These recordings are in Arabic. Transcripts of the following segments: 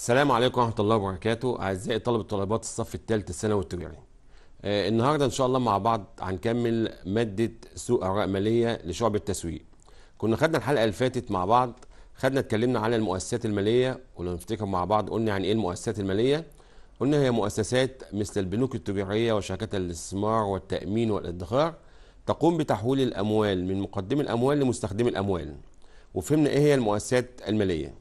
السلام عليكم ورحمه الله وبركاته اعزائي طلبه طلبات الصف الثالث الثانوي التجاري آه النهارده ان شاء الله مع بعض هنكمل ماده سوق اراء ماليه لشعب التسويق كنا خدنا الحلقه اللي فاتت مع بعض خدنا اتكلمنا على المؤسسات الماليه ولو نفتكر مع بعض قلنا عن يعني ايه المؤسسات الماليه قلنا هي مؤسسات مثل البنوك التجاريه وشركات الاستثمار والتامين والادخار تقوم بتحويل الاموال من مقدمي الاموال لمستخدمي الاموال وفهمنا ايه هي المؤسسات الماليه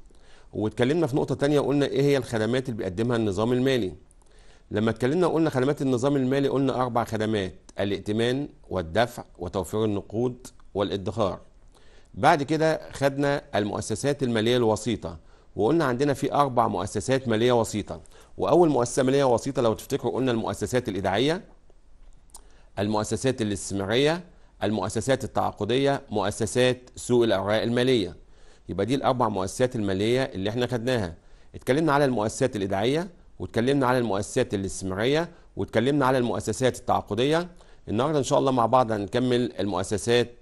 واتكلمنا في نقطه تانية قلنا ايه هي الخدمات اللي بيقدمها النظام المالي لما اتكلمنا قلنا خدمات النظام المالي قلنا اربع خدمات الائتمان والدفع وتوفير النقود والادخار بعد كده خدنا المؤسسات الماليه الوسيطه وقلنا عندنا في اربع مؤسسات ماليه وسيطه واول مؤسسه ماليه وسيطه لو تفتكروا قلنا المؤسسات الاذاعيه المؤسسات الاستثماريه المؤسسات التعاقديه مؤسسات سوق الاوراق الماليه يبقى دي الاربع مؤسسات الماليه اللي احنا خدناها اتكلمنا على المؤسسات الاداريه واتكلمنا على المؤسسات الاستثماريه واتكلمنا على المؤسسات التعاقديه النهارده ان شاء الله مع بعض هنكمل المؤسسات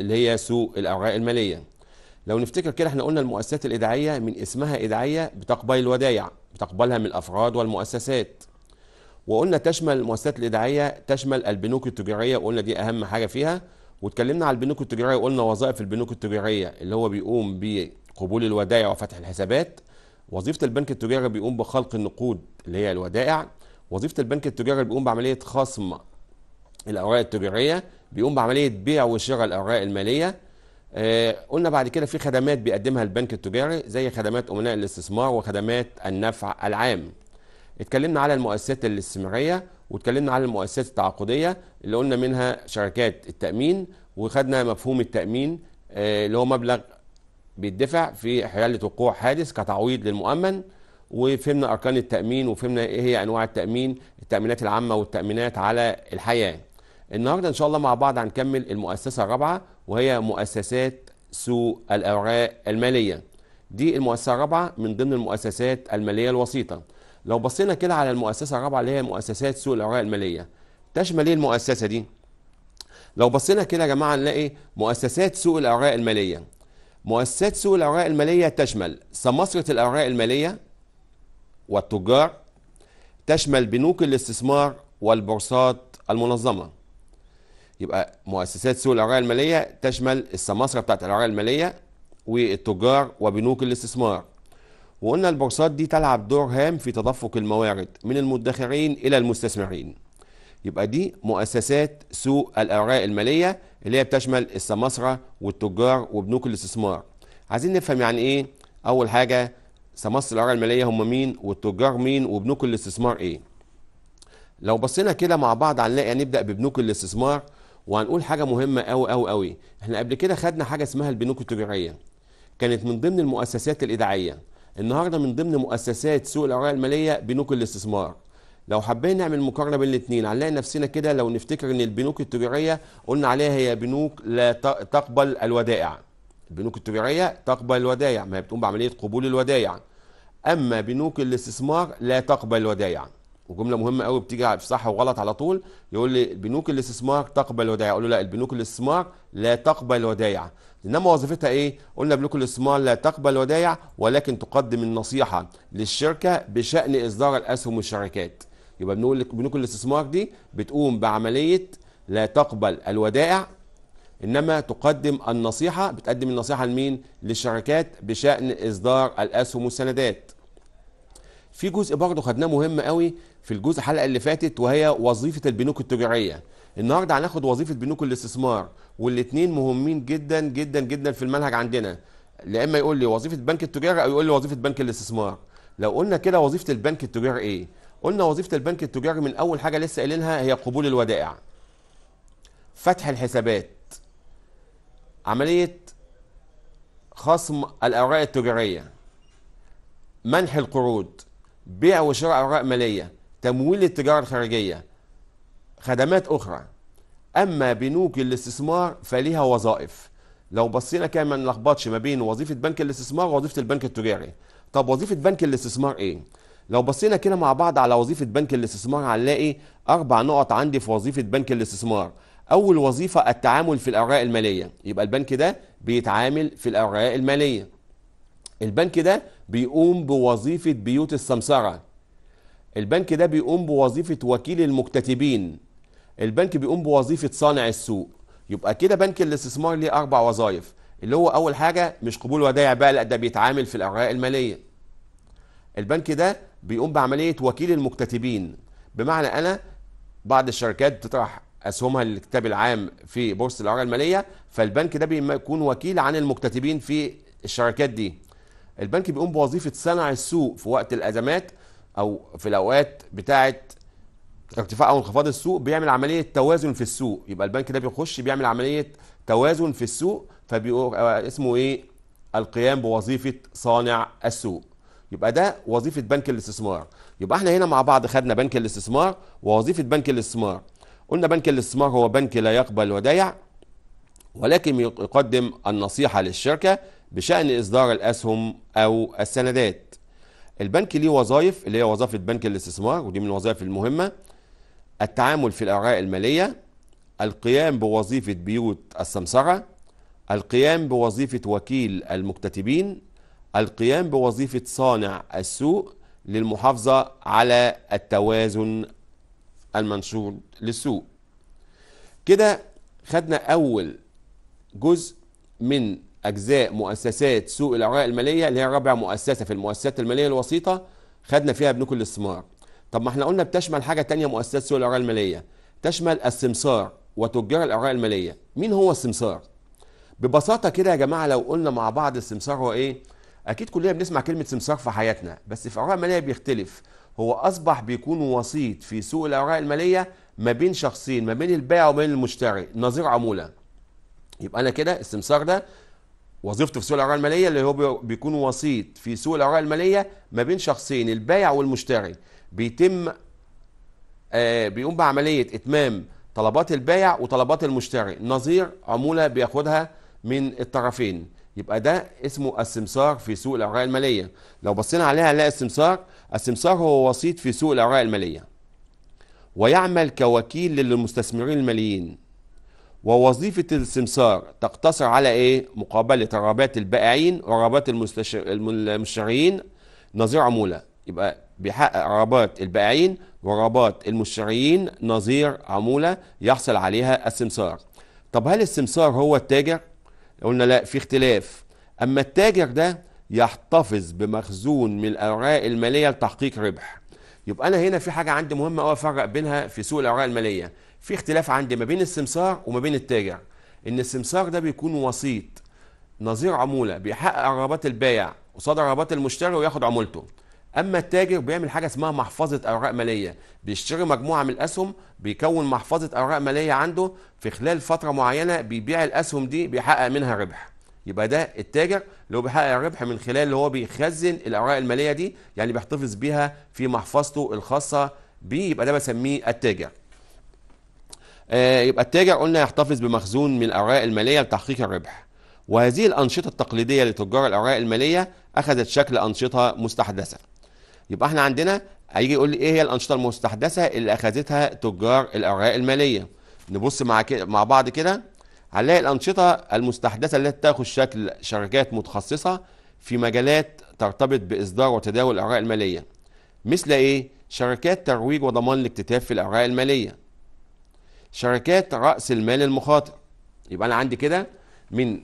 اللي هي سوق الاوراق الماليه لو نفتكر كده احنا قلنا المؤسسات الادعيه من اسمها ادعيه بتقبل الودايع بتقبلها من الافراد والمؤسسات وقلنا تشمل المؤسسات الادعيه تشمل البنوك التجاريه وقلنا دي اهم حاجه فيها واتكلمنا على البنوك التجاريه وقلنا وظائف البنوك التجاريه اللي هو بيقوم بقبول الودائع وفتح الحسابات وظيفه البنك التجاري بيقوم بخلق النقود اللي هي الودائع وظيفه البنك التجاري بيقوم بعمليه خصم الاوراق التجاريه بيقوم بعمليه بيع وشراء الاوراق الماليه آه، قلنا بعد كده في خدمات بيقدمها البنك التجاري زي خدمات امناء الاستثمار وخدمات النفع العام اتكلمنا على المؤسسات الاستثماريه واتكلمنا عن المؤسسات التعاقديه اللي قلنا منها شركات التامين وخدنا مفهوم التامين آه، اللي هو مبلغ بيدفع في حاله وقوع حادث كتعويض للمؤمن وفهمنا اركان التامين وفهمنا ايه هي انواع التامين التامينات العامه والتامينات على الحياه النهارده ان شاء الله مع بعض هنكمل المؤسسه الرابعه وهي مؤسسات سوق الاوراق الماليه دي المؤسسه الرابعه من ضمن المؤسسات الماليه الوسيطه لو بصينا كده على المؤسسه الرابعه اللي هي مؤسسات سوق الاوراق الماليه تشمل ايه المؤسسه دي لو بصينا كده يا جماعه نلاقي مؤسسات سوق الاوراق الماليه مؤسسات سوق الاوراق الماليه تشمل سماسره الاوراق الماليه والتجار تشمل بنوك الاستثمار والبورصات المنظمه يبقى مؤسسات سوق الاوراق الماليه تشمل السماسره بتاعت الاوراق الماليه والتجار وبنوك الاستثمار وقلنا البورصات دي تلعب دور هام في تدفق الموارد من المدخرين إلى المستثمرين يبقى دي مؤسسات سوق الأوراق المالية اللي هي بتشمل السماسرة والتجار وبنوك الاستثمار عايزين نفهم يعني إيه أول حاجة سماسرة الأوراق المالية هم مين والتجار مين وبنوك الاستثمار إيه لو بصينا كده مع بعض هنلاقي هنبدأ ببنوك الاستثمار وهنقول حاجة مهمة قوي قوي قوي احنا قبل كده خدنا حاجة اسمها البنوك التجارية كانت من ضمن المؤسسات الاداعيه النهارده من ضمن مؤسسات سوق الاوراق الماليه بنوك الاستثمار لو حابين نعمل مقارنه بين الاثنين هنلاقي نفسنا كده لو نفتكر ان البنوك التجاريه قلنا عليها هي بنوك لا تقبل الودائع البنوك التجاريه تقبل الودائع ما هي بتقوم بعمليه قبول الودائع اما بنوك الاستثمار لا تقبل الودائع وجمله مهمه قوي بتيجي في صح وغلط على طول يقول لي بنوك الاستثمار تقبل الودائع اقول له لا البنوك الاستثمار لا تقبل الودائع انما وظيفتها ايه قلنا بنوكل الاستثمار لا تقبل ودايع ولكن تقدم النصيحه للشركه بشان اصدار الاسهم والشركات يبقى بنقول بنوك الاستثمار دي بتقوم بعمليه لا تقبل الودائع انما تقدم النصيحه بتقدم النصيحه لمين للشركات بشان اصدار الاسهم والسندات في جزء برضه خدناه مهم قوي في الجزء الحلقه اللي فاتت وهي وظيفه البنوك التجاريه النهارده هناخد وظيفه بنوك الاستثمار والاثنين مهمين جدا جدا جدا في المنهج عندنا لا اما يقول لي وظيفه بنك التجاره او يقول لي وظيفه بنك الاستثمار لو قلنا كده وظيفه البنك التجاري ايه قلنا وظيفه البنك التجاري من اول حاجه لسه قايلينها هي قبول الودائع فتح الحسابات عمليه خصم الاوراق التجاريه منح القروض بيع وشراء اوراق ماليه تمويل التجاره الخارجيه خدمات اخرى اما بنوك الاستثمار فليها وظائف لو بصينا كده ما نلخبطش ما بين وظيفه بنك الاستثمار ووظيفه البنك التجاري طب وظيفه بنك الاستثمار ايه لو بصينا كده مع بعض على وظيفه بنك الاستثمار هنلاقي اربع نقط عندي في وظيفه بنك الاستثمار اول وظيفه التعامل في الاوراق الماليه يبقى البنك ده بيتعامل في الاوراق الماليه البنك ده بيقوم بوظيفه بيوت السمسره البنك ده بيقوم بوظيفه وكيل المكتتبين البنك بيقوم بوظيفه صانع السوق يبقى كده بنك الاستثمار ليه اربع وظائف اللي هو اول حاجه مش قبول ودائع بقى لا ده بيتعامل في الاوراق الماليه البنك ده بيقوم بعمليه وكيل المكتتبين بمعنى انا بعض الشركات بتطرح اسهمها للكتاب العام في بورصه الاوراق الماليه فالبنك ده بيكون وكيل عن المكتتبين في الشركات دي البنك بيقوم بوظيفه صنع السوق في وقت الازمات او في الاوقات بتاعه ارتفاع او انخفاض السوق بيعمل عمليه توازن في السوق يبقى البنك ده بيخش بيعمل عمليه توازن في السوق فبيبقى آه، اسمه ايه القيام بوظيفه صانع السوق يبقى ده وظيفه بنك الاستثمار يبقى احنا هنا مع بعض خدنا بنك الاستثمار ووظيفه بنك الاستثمار قلنا بنك الاستثمار هو بنك لا يقبل ودايع ولكن يقدم النصيحه للشركه بشان اصدار الاسهم او السندات البنك ليه وظائف اللي هي وظيفه بنك الاستثمار ودي من الوظائف المهمه التعامل في الأوراق المالية القيام بوظيفة بيوت السمسرة القيام بوظيفة وكيل المكتتبين القيام بوظيفة صانع السوق للمحافظة على التوازن المنشور للسوق كده خدنا أول جزء من أجزاء مؤسسات سوق الأوراق المالية اللي هي رابع مؤسسة في المؤسسات المالية الوسيطة خدنا فيها بنوك الاستثمار طب ما احنا قلنا بتشمل حاجه تانية مؤسسات سوق الاوراق الماليه تشمل السمسار وتجار الاوراق الماليه مين هو السمسار ببساطه كده يا جماعه لو قلنا مع بعض السمسار هو ايه اكيد كلنا بنسمع كلمه سمسار في حياتنا بس في اوراق الماليه بيختلف هو اصبح بيكون وسيط في سوق الاوراق الماليه ما بين شخصين ما بين البائع وما بين المشتري نظير عموله يبقى انا كده السمسار ده وظيفته في سوق الاوراق الماليه اللي هو بيكون وسيط في سوق الاوراق الماليه ما بين شخصين البائع والمشتري بيتم آه بيقوم بعملية إتمام طلبات البائع وطلبات المشتري نظير عمولة بياخدها من الطرفين يبقى ده اسمه السمسار في سوق الأوراق المالية لو بصينا عليها هنلاقي السمسار السمسار هو وسيط في سوق الأوراق المالية ويعمل كوكيل للمستثمرين الماليين ووظيفة السمسار تقتصر على إيه؟ مقابلة رغبات البائعين ورغبات المشتريين نظير عمولة يبقى بيحقق رغبات البائعين ورغبات المشتريين نظير عمولة يحصل عليها السمسار طب هل السمسار هو التاجر؟ قلنا لا في اختلاف أما التاجر ده يحتفظ بمخزون من الأوراق المالية لتحقيق ربح يبقى أنا هنا في حاجة عندي مهمة قوي أفرق بينها في سوق الأوراق المالية في اختلاف عندي ما بين السمسار وما بين التاجر إن السمسار ده بيكون وسيط نظير عمولة بيحقق رغبات البائع قصاد رغبات المشتري وياخد عمولته اما التاجر بيعمل حاجه اسمها محفظه اوراق ماليه بيشتري مجموعه من الاسهم بيكون محفظه اوراق ماليه عنده في خلال فتره معينه بيبيع الاسهم دي بيحقق منها ربح يبقى ده التاجر اللي هو بيحقق ربح من خلال اللي هو بيخزن الاوراق الماليه دي يعني بيحتفظ بيها في محفظته الخاصه بيه يبقى ده بسميه التاجر آه يبقى التاجر قلنا يحتفظ بمخزون من الاوراق الماليه لتحقيق الربح وهذه الانشطه التقليديه لتجار الاوراق الماليه اخذت شكل انشطه مستحدثه يبقى احنا عندنا هيجي يقول لي ايه هي الانشطه المستحدثه اللي اخذتها تجار الاوراق الماليه نبص مع كده مع بعض كده هنلاقي الانشطه المستحدثه التي تاخذ شكل شركات متخصصه في مجالات ترتبط باصدار وتداول الاوراق الماليه مثل ايه شركات ترويج وضمان الاكتتاب في الاوراق الماليه شركات راس المال المخاطر يبقى انا عندي كده من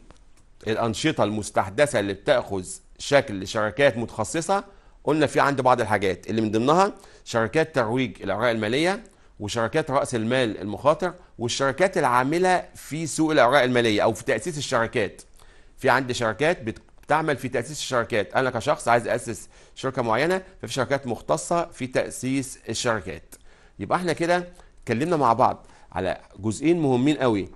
الانشطه المستحدثه اللي بتاخذ شكل شركات متخصصه قلنا في عنده بعض الحاجات اللي من ضمنها شركات ترويج الاوراق الماليه وشركات راس المال المخاطر والشركات العامله في سوق الاوراق الماليه او في تاسيس الشركات في عندي شركات بتعمل في تاسيس الشركات انا كشخص عايز اسس شركه معينه ففي شركات مختصه في تاسيس الشركات يبقى احنا كده اتكلمنا مع بعض على جزئين مهمين قوي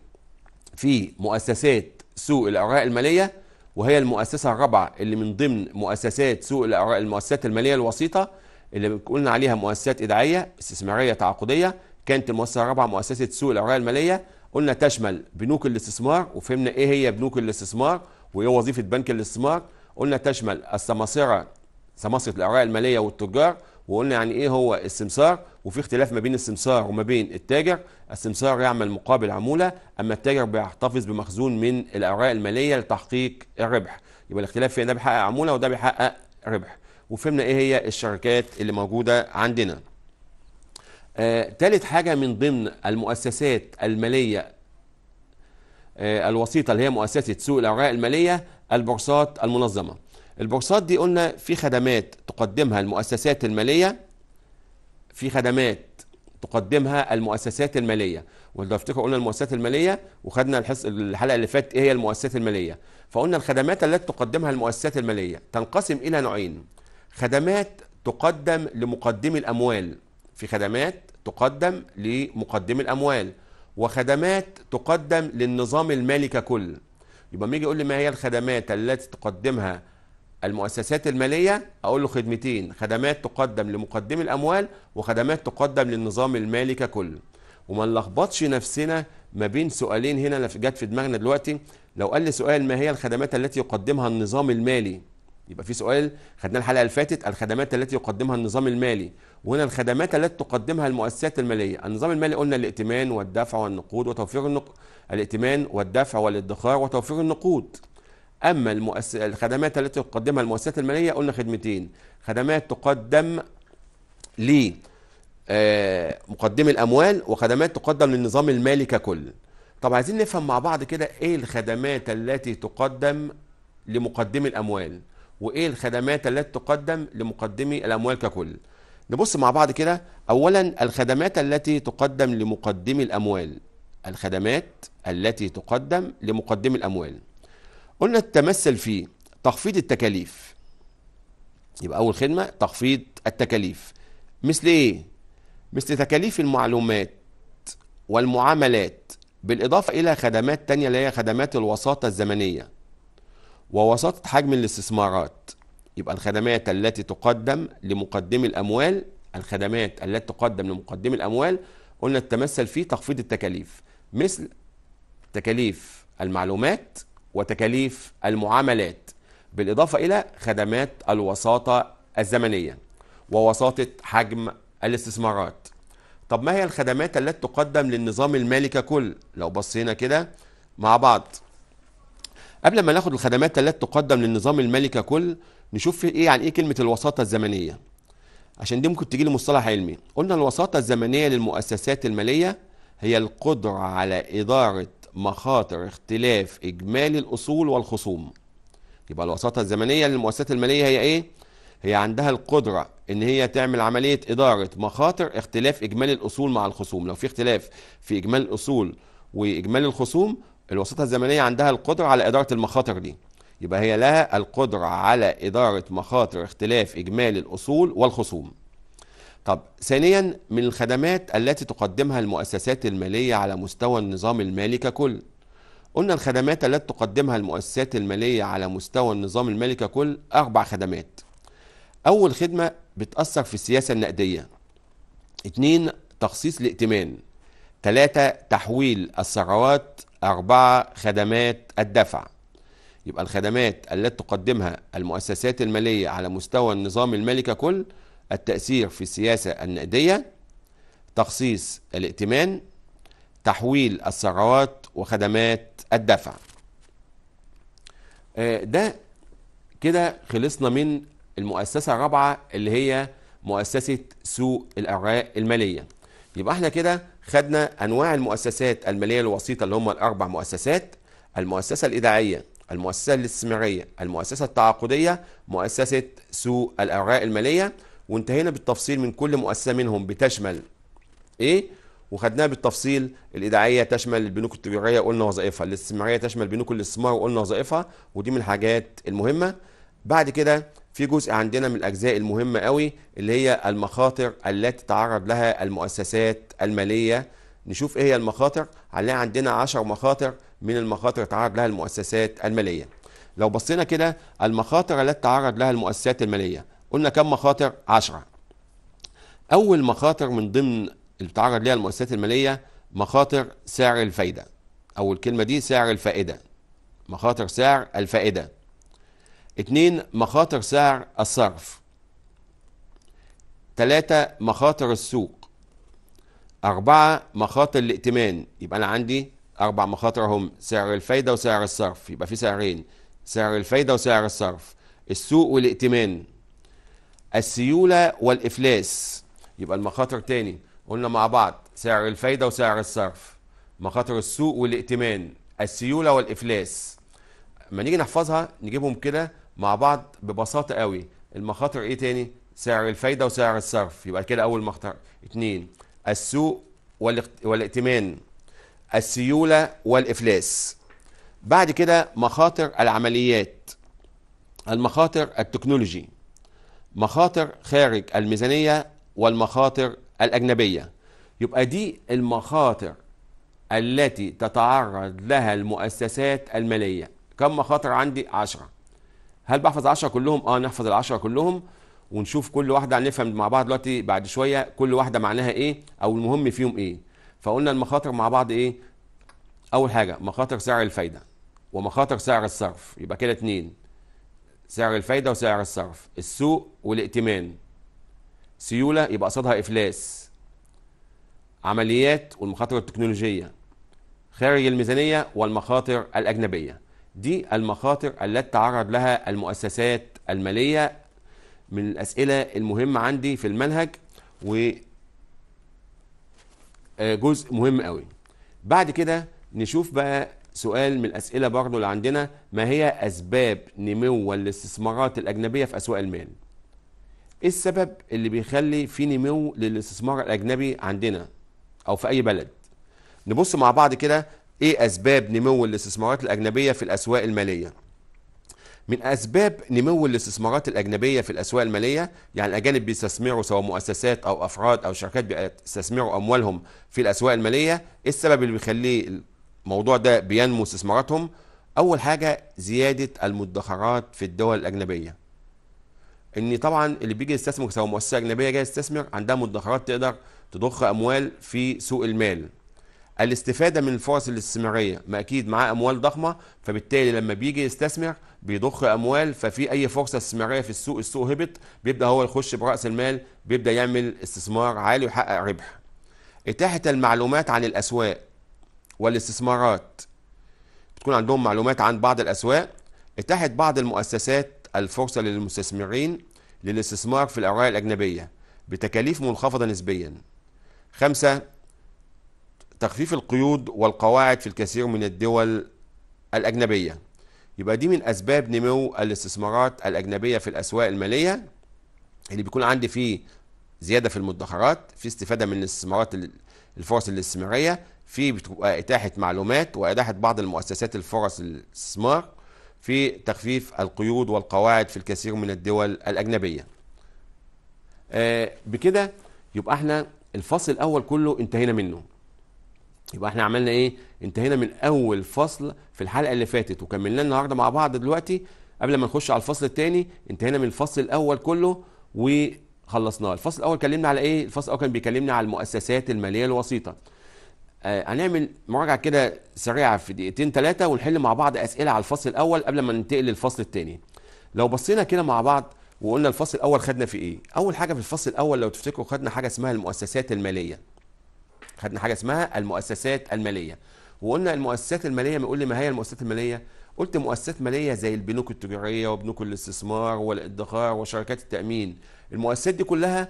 في مؤسسات سوق الاوراق الماليه وهي المؤسسة الرابعة اللي من ضمن مؤسسات سوق المؤسسات المالية الوسيطة اللي قلنا عليها مؤسسات إدعية استثمارية تعاقدية كانت المؤسسة الرابعة مؤسسة سوق الأوراق المالية قلنا تشمل بنوك الاستثمار وفهمنا إيه هي بنوك الاستثمار وإيه وظيفة بنك الاستثمار قلنا تشمل السماسرة سماسرة الأوراق المالية والتجار وقلنا يعني ايه هو السمسار وفي اختلاف ما بين السمسار وما بين التاجر السمسار يعمل مقابل عمولة أما التاجر بيحتفظ بمخزون من الأوراق المالية لتحقيق الربح يبقى الاختلاف في ده بيحقق عمولة وده بيحقق ربح وفهمنا ايه هي الشركات اللي موجودة عندنا آه، تالت حاجة من ضمن المؤسسات المالية آه، الوسيطة اللي هي مؤسسة سوق الأوراق المالية البورصات المنظمة البورصات دي قلنا في خدمات تقدمها المؤسسات المالية في خدمات تقدمها المؤسسات المالية ولو افتكر قلنا المؤسسات المالية وخدنا الحص الحلقة اللي فاتت ايه هي المؤسسات المالية فقلنا الخدمات التي تقدمها المؤسسات المالية تنقسم إلى نوعين خدمات تقدم لمقدمي الأموال في خدمات تقدم لمقدمي الأموال وخدمات تقدم للنظام المالي ككل يبقى لما يجي يقول لي ما هي الخدمات التي تقدمها المؤسسات المالية أقول له خدمتين خدمات تقدم لمقدمي الأموال وخدمات تقدم للنظام المالي ككل وما نلخبطش نفسنا ما بين سؤالين هنا جت في دماغنا دلوقتي لو قال لي سؤال ما هي الخدمات التي يقدمها النظام المالي يبقى في سؤال خدناه الحلقه اللي فاتت الخدمات التي يقدمها النظام المالي وهنا الخدمات التي تقدمها المؤسسات الماليه النظام المالي قلنا الائتمان والدفع والنقود وتوفير النقود الائتمان والدفع والادخار وتوفير النقود أما المؤس... الخدمات التي تقدمها المؤسسات المالية قلنا خدمتين خدمات تقدم ل آه، مقدم الأموال وخدمات تقدم للنظام المالي ككل طب عايزين نفهم مع بعض كده إيه الخدمات التي تقدم لمقدمي الأموال وإيه الخدمات التي تقدم لمقدمي الأموال ككل نبص مع بعض كده أولا الخدمات التي تقدم لمقدمي الأموال الخدمات التي تقدم لمقدمي الأموال قلنا تتمثل في تخفيض التكاليف يبقى أول خدمة تخفيض التكاليف مثل إيه؟ مثل تكاليف المعلومات والمعاملات بالإضافة إلى خدمات تانية اللي هي خدمات الوساطة الزمنية ووساطة حجم الاستثمارات يبقى الخدمات التي تقدم لمقدمي الأموال الخدمات التي تقدم لمقدمي الأموال قلنا تتمثل في تخفيض التكاليف مثل تكاليف المعلومات وتكاليف المعاملات بالإضافة إلى خدمات الوساطة الزمنية ووساطة حجم الاستثمارات طب ما هي الخدمات التي تقدم للنظام المالي ككل لو بصينا كده مع بعض قبل ما ناخد الخدمات التي تقدم للنظام المالي ككل نشوف ايه يعني ايه كلمه الوساطه الزمنيه عشان دي ممكن تجي لي مصطلح علمي قلنا الوساطه الزمنيه للمؤسسات الماليه هي القدره على اداره مخاطر اختلاف اجمالي الاصول والخصوم يبقى الوساطه الزمنيه للمؤسسات الماليه هي ايه هي عندها القدره ان هي تعمل عمليه اداره مخاطر اختلاف اجمالي الاصول مع الخصوم لو في اختلاف في اجمالي الاصول واجمالي الخصوم الوساطه الزمنيه عندها القدره على اداره المخاطر دي يبقى هي لها القدره على اداره مخاطر اختلاف اجمالي الاصول والخصوم طب ثانيا من الخدمات التي تقدمها المؤسسات المالية على مستوى النظام المالي ككل قلنا الخدمات التي تقدمها المؤسسات المالية على مستوى النظام المالي ككل أربع خدمات أول خدمة بتأثر في السياسة النقدية اتنين تخصيص الائتمان ثلاثة تحويل الثروات أربعة خدمات الدفع يبقى الخدمات التي تقدمها المؤسسات المالية على مستوى النظام المالي ككل التأثير في السياسة النقدية تخصيص الائتمان تحويل الثروات وخدمات الدفع آه، ده كده خلصنا من المؤسسة الرابعة اللي هي مؤسسة سوق الأوراق المالية يبقى احنا كده خدنا أنواع المؤسسات المالية الوسيطة اللي هم الأربع مؤسسات المؤسسة الإيداعية المؤسسة الاستثمارية المؤسسة التعاقدية مؤسسة سوق الأوراق المالية وانتهينا بالتفصيل من كل مؤسسه منهم بتشمل ايه وخدناها بالتفصيل الايداعيه تشمل البنوك التجاريه وقلنا وظائفها الاستثماريه تشمل بنوك الاستثمار وقلنا وظائفها ودي من الحاجات المهمه بعد كده في جزء عندنا من الاجزاء المهمه قوي اللي هي المخاطر التي تتعرض لها المؤسسات الماليه نشوف ايه هي المخاطر هنلاقي عندنا 10 مخاطر من المخاطر تتعرض لها المؤسسات الماليه لو بصينا كده المخاطر التي تتعرض لها المؤسسات الماليه قلنا كم مخاطر؟ 10 أول مخاطر من ضمن اللي بتعرض ليها المؤسسات المالية مخاطر سعر الفايدة أو الكلمة دي سعر الفائدة مخاطر سعر الفائدة اتنين مخاطر سعر الصرف تلاتة مخاطر السوق أربعة مخاطر الائتمان يبقى أنا عندي أربع مخاطر هم سعر الفايدة وسعر الصرف يبقى في سعرين سعر الفايدة وسعر الصرف السوق والائتمان السيولة والإفلاس يبقى المخاطر تاني قلنا مع بعض سعر الفايدة وسعر الصرف مخاطر السوق والائتمان السيولة والإفلاس لما نيجي نحفظها نجيبهم كده مع بعض ببساطة قوي المخاطر ايه تاني سعر الفايدة وسعر الصرف يبقى كده أول مخاطر اتنين السوق والائتمان السيولة والإفلاس بعد كده مخاطر العمليات المخاطر التكنولوجي مخاطر خارج الميزانية والمخاطر الأجنبية يبقى دي المخاطر التي تتعرض لها المؤسسات المالية كم مخاطر عندي عشرة هل بحفظ عشرة كلهم؟ اه نحفظ العشرة كلهم ونشوف كل واحدة هنفهم مع بعض دلوقتي بعد شوية كل واحدة معناها ايه او المهم فيهم ايه فقلنا المخاطر مع بعض ايه اول حاجة مخاطر سعر الفايدة ومخاطر سعر الصرف يبقى كده اتنين سعر الفايده وسعر الصرف السوق والائتمان سيوله يبقى قصادها افلاس عمليات والمخاطر التكنولوجيه خارج الميزانيه والمخاطر الاجنبيه دي المخاطر التي تعرض لها المؤسسات الماليه من الاسئله المهمه عندي في المنهج و آه، جزء مهم قوي بعد كده نشوف بقى سؤال من الأسئلة برضو اللي عندنا ما هي أسباب نمو الاستثمارات الأجنبية في أسواق المال إيه السبب اللي بيخلي في نمو للاستثمار الأجنبي عندنا أو في أي بلد نبص مع بعض كده إيه أسباب نمو الاستثمارات الأجنبية في الأسواق المالية من أسباب نمو الاستثمارات الأجنبية في الأسواق المالية يعني الأجانب بيستثمروا سواء مؤسسات أو أفراد أو شركات بيستثمروا أموالهم في الأسواق المالية إيه السبب اللي بيخليه الموضوع ده بينمو استثماراتهم اول حاجه زياده المدخرات في الدول الاجنبيه ان طبعا اللي بيجي يستثمر سواء مؤسسه اجنبيه جايه يستثمر عندها مدخرات تقدر تضخ اموال في سوق المال الاستفاده من الفرص الاستثماريه ما اكيد معاه اموال ضخمه فبالتالي لما بيجي يستثمر بيضخ اموال ففي اي فرصه استثماريه في السوق السوق هبط بيبدا هو يخش براس المال بيبدا يعمل استثمار عالي ويحقق ربح اتاحه المعلومات عن الاسواق والاستثمارات بتكون عندهم معلومات عن بعض الأسواق اتاحت بعض المؤسسات الفرصة للمستثمرين للاستثمار في الأوراق الأجنبية بتكاليف منخفضة نسبيا خمسة تخفيف القيود والقواعد في الكثير من الدول الأجنبية يبقى دي من أسباب نمو الاستثمارات الأجنبية في الأسواق المالية اللي بيكون عندي فيه زيادة في المدخرات في استفادة من الاستثمارات الفرص الاستثمارية في بتبقى اتاحه معلومات واتاحه بعض المؤسسات الفرص الاستثمار في تخفيف القيود والقواعد في الكثير من الدول الاجنبيه. آه، بكده يبقى احنا الفصل الاول كله انتهينا منه. يبقى احنا عملنا ايه؟ انتهينا من اول فصل في الحلقه اللي فاتت وكملناه النهارده مع بعض دلوقتي قبل ما نخش على الفصل الثاني انتهينا من الفصل الاول كله وخلصناه. الفصل الاول كلمنا على ايه؟ الفصل الاول كان بيكلمنا على المؤسسات الماليه الوسيطه. آه، هنعمل مراجعه كده سريعه في دقيقتين ثلاثه ونحل مع بعض اسئله على الفصل الاول قبل ما ننتقل للفصل الثاني لو بصينا كده مع بعض وقلنا الفصل الاول خدنا في ايه اول حاجه في الفصل الاول لو تفتكروا خدنا حاجه اسمها المؤسسات الماليه خدنا حاجه اسمها المؤسسات الماليه وقلنا المؤسسات الماليه بنقول لي ما هي المؤسسات الماليه قلت مؤسسات ماليه زي البنوك التجاريه وبنوك الاستثمار والادخار وشركات التامين المؤسسات دي كلها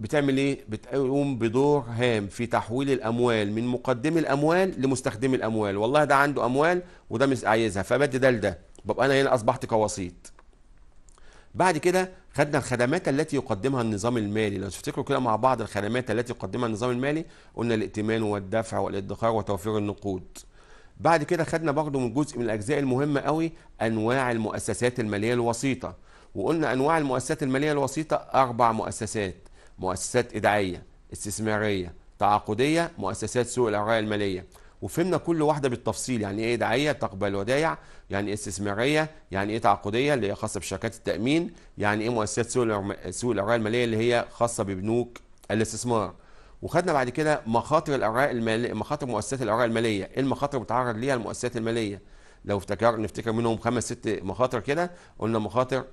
بتعمل ايه بتقوم بدور هام في تحويل الاموال من مقدمي الاموال لمستخدمي الاموال والله ده عنده اموال وده مش عايزها فبدي ده لده ببقى انا هنا اصبحت كوسيط بعد كده خدنا الخدمات التي يقدمها النظام المالي لو تفتكروا كده مع بعض الخدمات التي يقدمها النظام المالي قلنا الائتمان والدفع والادخار وتوفير النقود بعد كده خدنا برضه من جزء من الاجزاء المهمه قوي انواع المؤسسات الماليه الوسيطه وقلنا انواع المؤسسات الماليه الوسيطه اربع مؤسسات مؤسسات إدعائية استثمارية تعاقدية مؤسسات سوق الأوراق المالية وفهمنا كل واحدة بالتفصيل يعني إيه إدعائية تقبل ودايع يعني إيه استثمارية يعني إيه تعاقدية اللي هي خاصة بشركات التأمين يعني إيه مؤسسات سوق الأوراق المالية اللي هي خاصة ببنوك الاستثمار وخدنا بعد كده مخاطر الاوراق الماليه مخاطر مؤسسات الاوراق الماليه ايه المخاطر اللي بتعرض ليها المؤسسات الماليه لو افتكر نفتكر منهم خمس ست مخاطر كده قلنا مخاطر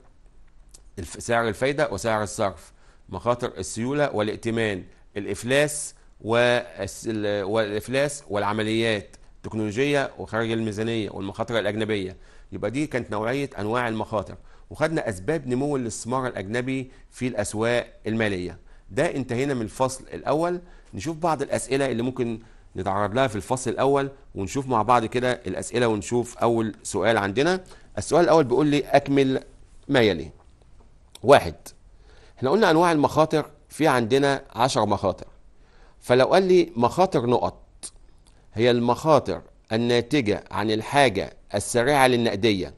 سعر الفايده وسعر الصرف مخاطر السيوله والائتمان الافلاس والافلاس والعمليات التكنولوجيه وخارج الميزانيه والمخاطر الاجنبيه يبقى دي كانت نوعيه انواع المخاطر وخدنا اسباب نمو الاستثمار الاجنبي في الاسواق الماليه ده انتهينا من الفصل الاول نشوف بعض الاسئله اللي ممكن نتعرض لها في الفصل الاول ونشوف مع بعض كده الاسئله ونشوف اول سؤال عندنا السؤال الاول بيقول لي اكمل ما يلي واحد احنا قلنا انواع المخاطر في عندنا عشر مخاطر فلو قال لي مخاطر نقط هي المخاطر الناتجة عن الحاجة السريعة للنقدية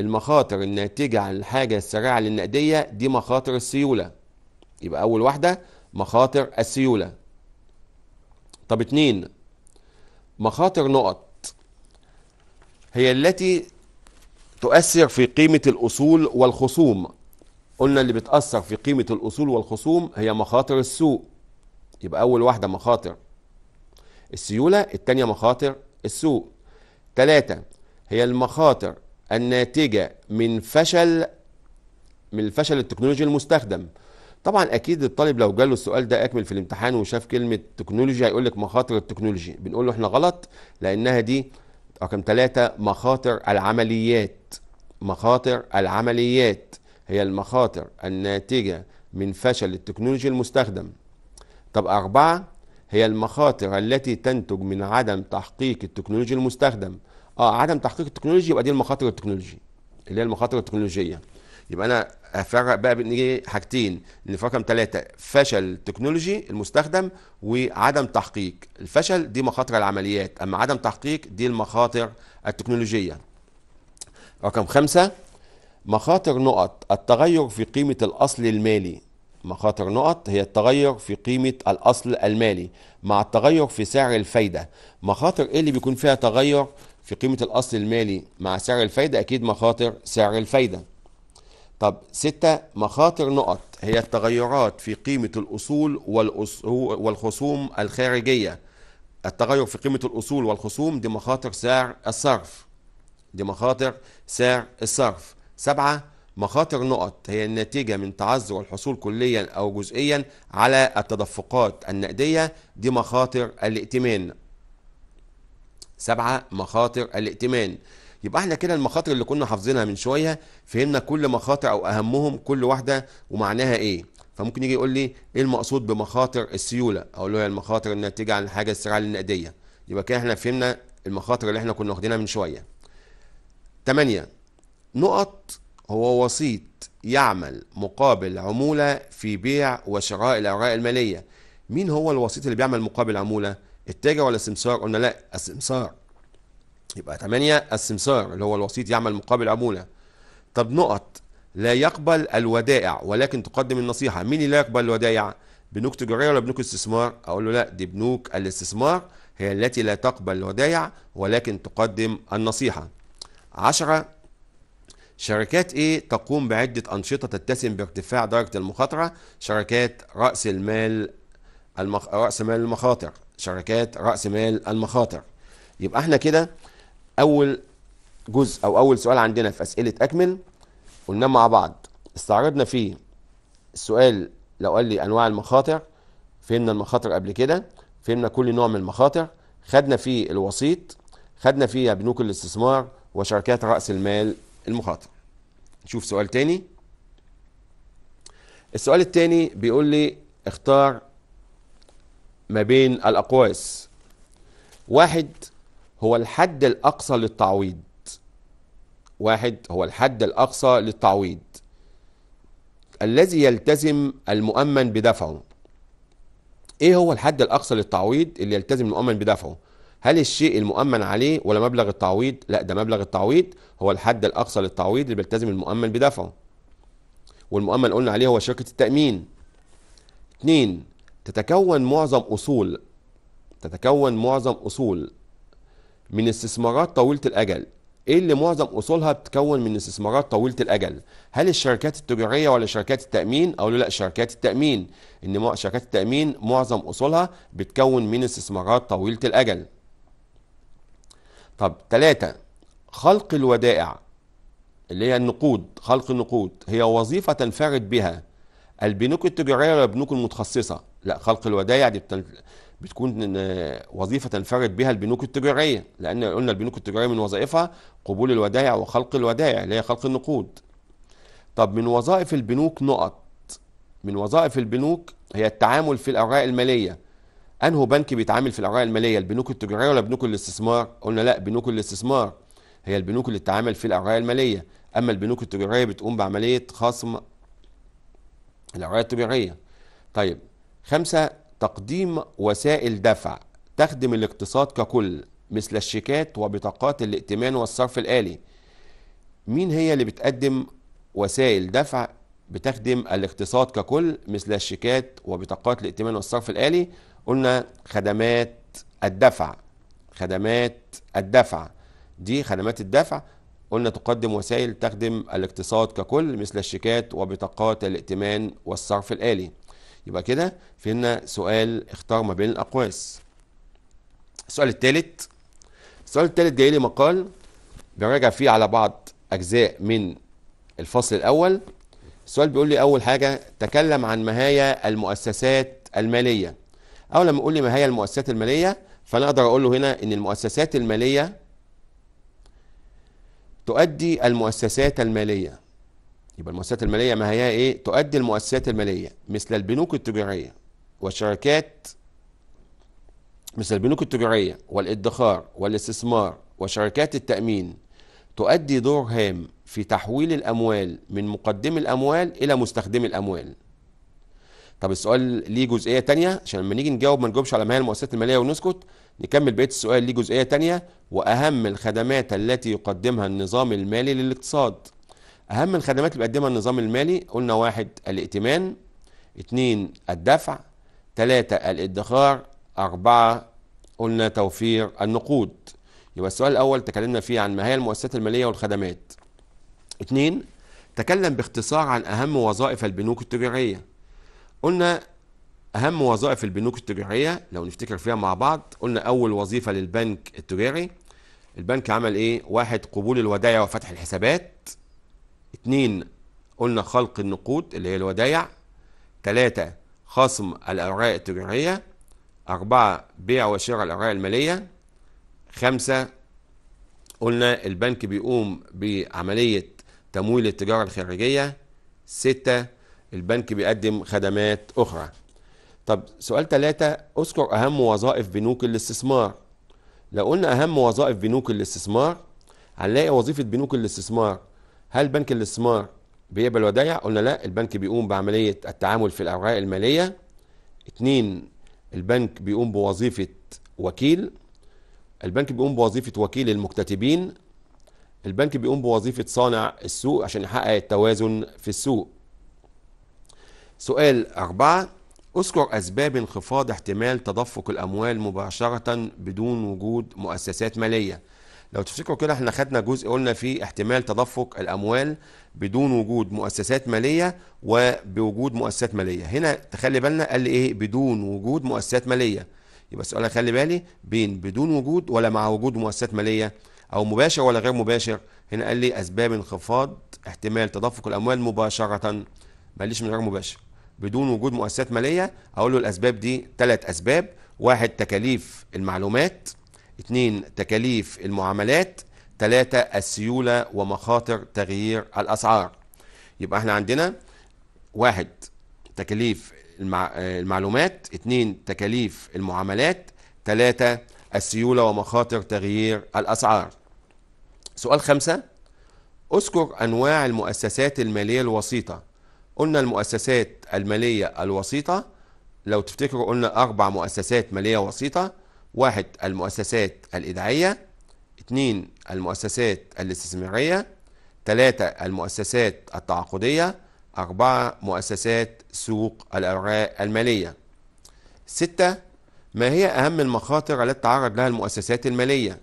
المخاطر الناتجة عن الحاجة السريعة للنقدية دي مخاطر السيولة يبقى أول واحدة مخاطر السيولة طب اتنين مخاطر نقط هي التي تؤثر في قيمة الأصول والخصوم قلنا اللي بتأثر في قيمة الأصول والخصوم هي مخاطر السوق يبقى أول واحدة مخاطر السيولة التانية مخاطر السوق ثلاثة هي المخاطر الناتجة من فشل من الفشل التكنولوجي المستخدم طبعا اكيد الطالب لو جاله السؤال ده اكمل في الامتحان وشاف كلمه تكنولوجيا هيقول لك مخاطر التكنولوجي بنقول له احنا غلط لانها دي رقم ثلاثة مخاطر العمليات مخاطر العمليات هي المخاطر الناتجة من فشل التكنولوجي المستخدم طب أربعة هي المخاطر التي تنتج من عدم تحقيق التكنولوجي المستخدم اه عدم تحقيق التكنولوجي يبقى دي المخاطر التكنولوجي اللي هي المخاطر التكنولوجيه يبقى انا افرق بقى بين إيه؟ حاجتين ان في رقم ثلاثه فشل التكنولوجي المستخدم وعدم تحقيق الفشل دي مخاطر العمليات اما عدم تحقيق دي المخاطر التكنولوجيه رقم خمسه مخاطر نقط التغير في قيمة الأصل المالي مخاطر نقط هي التغير في قيمة الأصل المالي مع التغير في سعر الفايدة مخاطر إيه اللي بيكون فيها تغير في قيمة الأصل المالي مع سعر الفايدة أكيد مخاطر سعر الفايدة طب ستة مخاطر نقط هي التغيرات في قيمة الأصول والخصوم الخارجية التغير في قيمة الأصول والخصوم دي مخاطر سعر الصرف دي مخاطر سعر الصرف سبعة مخاطر نقط هي الناتجة من تعذر الحصول كليا أو جزئيا على التدفقات النقدية دي مخاطر الائتمان سبعة مخاطر الائتمان يبقى احنا كده المخاطر اللي كنا حافظينها من شوية فهمنا كل مخاطر أو أهمهم كل واحدة ومعناها إيه فممكن يجي يقول لي إيه المقصود بمخاطر السيولة أو اللي هي المخاطر الناتجة عن الحاجة السريعة للنقدية يبقى كده احنا فهمنا المخاطر اللي احنا كنا واخدينها من شوية تمانية نقط هو وسيط يعمل مقابل عمولة في بيع وشراء الأوراق المالية مين هو الوسيط اللي بيعمل مقابل عمولة التاجر ولا السمسار قلنا لا السمسار يبقى 8 السمسار اللي هو الوسيط يعمل مقابل عمولة طب نقط لا يقبل الودائع ولكن تقدم النصيحة مين اللي لا يقبل الودائع بنوك تجارية ولا بنوك استثمار أقول له لا دي بنوك الاستثمار هي التي لا تقبل الودائع ولكن تقدم النصيحة عشرة شركات ايه تقوم بعدة أنشطة تتسم بارتفاع درجة المخاطرة شركات رأس المال المخ... رأس مال المخاطر شركات رأس مال المخاطر يبقى احنا كده أول جزء أو أول سؤال عندنا في أسئلة أكمل قلنا مع بعض استعرضنا فيه السؤال لو قال لي أنواع المخاطر فهمنا المخاطر قبل كده فهمنا كل نوع من المخاطر خدنا فيه الوسيط خدنا فيه بنوك الاستثمار وشركات رأس المال المخاطر نشوف سؤال تاني السؤال التاني بيقول لي اختار ما بين الأقواس واحد هو الحد الأقصى للتعويض واحد هو الحد الأقصى للتعويض الذي يلتزم المؤمن بدفعه ايه هو الحد الأقصى للتعويض اللي يلتزم المؤمن بدفعه هل الشيء المؤمن عليه ولا مبلغ التعويض لا ده مبلغ التعويض هو الحد الاقصى للتعويض اللي بيلتزم المؤمن بدفعه والمؤمن قلنا عليه هو شركه التامين اتنين تتكون معظم اصول تتكون معظم اصول من استثمارات طويله الاجل ايه اللي معظم اصولها بتكون من استثمارات طويله الاجل هل الشركات التجاريه ولا شركات التامين أقول له لا شركات التامين ان شركات التامين معظم اصولها بتكون من استثمارات طويله الاجل طب ثلاثة خلق الودائع اللي هي النقود خلق النقود هي وظيفة تنفرد بها البنوك التجارية ولا البنوك المتخصصة لا خلق الودائع دي بتن... بتكون وظيفة تنفرد بها البنوك التجارية لأن قلنا البنوك التجارية من وظائفها قبول الودائع وخلق الودائع اللي هي خلق النقود طب من وظائف البنوك نقط من وظائف البنوك هي التعامل في الأوراق المالية انه بنك بيتعامل في الاوراق الماليه البنوك التجاريه ولا بنوك الاستثمار قلنا لا بنوك الاستثمار هي البنوك اللي بتتعامل في الاوراق الماليه اما البنوك التجاريه بتقوم بعمليه خصم الاوراق التجاريه طيب خمسه تقديم وسائل دفع تخدم الاقتصاد ككل مثل الشيكات وبطاقات الائتمان والصرف الآلي مين هي اللي بتقدم وسائل دفع بتخدم الاقتصاد ككل مثل الشيكات وبطاقات الائتمان والصرف الآلي قلنا خدمات الدفع خدمات الدفع دي خدمات الدفع قلنا تقدم وسائل تخدم الاقتصاد ككل مثل الشيكات وبطاقات الائتمان والصرف الآلي يبقى كده فينا سؤال اختار ما بين الأقواس السؤال الثالث السؤال الثالث جاي لي مقال بيراجع فيه على بعض أجزاء من الفصل الأول السؤال بيقول لي أول حاجة تكلم عن مهايا المؤسسات المالية أو لما يقول لي ما هي المؤسسات المالية فأنا أقدر أقول له هنا إن المؤسسات المالية تؤدي المؤسسات المالية يبقى المؤسسات المالية ما هي إيه؟ تؤدي المؤسسات المالية مثل البنوك التجارية والشركات مثل البنوك التجارية والادخار والاستثمار وشركات التأمين تؤدي دور هام في تحويل الأموال من مقدم الأموال إلى مستخدم الأموال طب السؤال ليه جزئيه تانية عشان لما نيجي نجاوب ما نجاوبش على هي المؤسسات الماليه ونسكت نكمل بقيه السؤال ليه جزئيه تانية واهم الخدمات التي يقدمها النظام المالي للاقتصاد اهم الخدمات اللي بيقدمها النظام المالي قلنا واحد الائتمان اتنين الدفع تلاتة الادخار أربعة قلنا توفير النقود يبقى السؤال الأول تكلمنا فيه عن ما هي المؤسسات المالية والخدمات اتنين تكلم باختصار عن أهم وظائف البنوك التجارية قلنا اهم وظائف البنوك التجاريه لو نفتكر فيها مع بعض قلنا اول وظيفه للبنك التجاري البنك عمل ايه واحد قبول الودائع وفتح الحسابات اتنين قلنا خلق النقود اللي هي الودائع تلاتة خصم الأوراق التجارية أربعة بيع وشراء الأوراق المالية خمسة قلنا البنك بيقوم بعملية تمويل التجارة الخارجية ستة البنك بيقدم خدمات أخرى طب سؤال ثلاثة اذكر أهم وظائف بنوك الاستثمار لو قلنا أهم وظائف بنوك الاستثمار هنلاقي وظيفة بنوك الاستثمار هل بنك الاستثمار بيقبل ودايع قلنا لا البنك بيقوم بعملية التعامل في الأوراق المالية اتنين البنك بيقوم بوظيفة وكيل البنك بيقوم بوظيفة وكيل المكتتبين البنك بيقوم بوظيفة صانع السوق عشان يحقق التوازن في السوق سؤال أربعة اذكر أسباب انخفاض احتمال تدفق الأموال مباشرة بدون وجود مؤسسات مالية لو تفتكروا كده احنا خدنا جزء قلنا فيه احتمال تدفق الأموال بدون وجود مؤسسات مالية وبوجود مؤسسات مالية هنا تخلي بالنا قال لي ايه بدون وجود مؤسسات مالية يبقى السؤال خلي بالي بين بدون وجود ولا مع وجود مؤسسات مالية أو مباشر ولا غير مباشر هنا قال لي أسباب انخفاض احتمال تدفق الأموال مباشرة ماليش من غير مباشر بدون وجود مؤسسات ماليه هقول له الاسباب دي ثلاث اسباب واحد تكاليف المعلومات اثنين تكاليف المعاملات ثلاثة السيولة ومخاطر تغيير الأسعار يبقى احنا عندنا واحد تكاليف المعلومات اثنين تكاليف المعاملات ثلاثة السيولة ومخاطر تغيير الأسعار سؤال خمسة اذكر أنواع المؤسسات المالية الوسيطة قلنا المؤسسات المالية الوسيطة لو تفتكروا قلنا أربع مؤسسات مالية وسيطة واحد المؤسسات الإدعية اثنين المؤسسات الاستثمارية ثلاثة المؤسسات التعاقدية أربعة مؤسسات سوق الأوراق المالية ستة ما هي أهم المخاطر التي تعرض لها المؤسسات المالية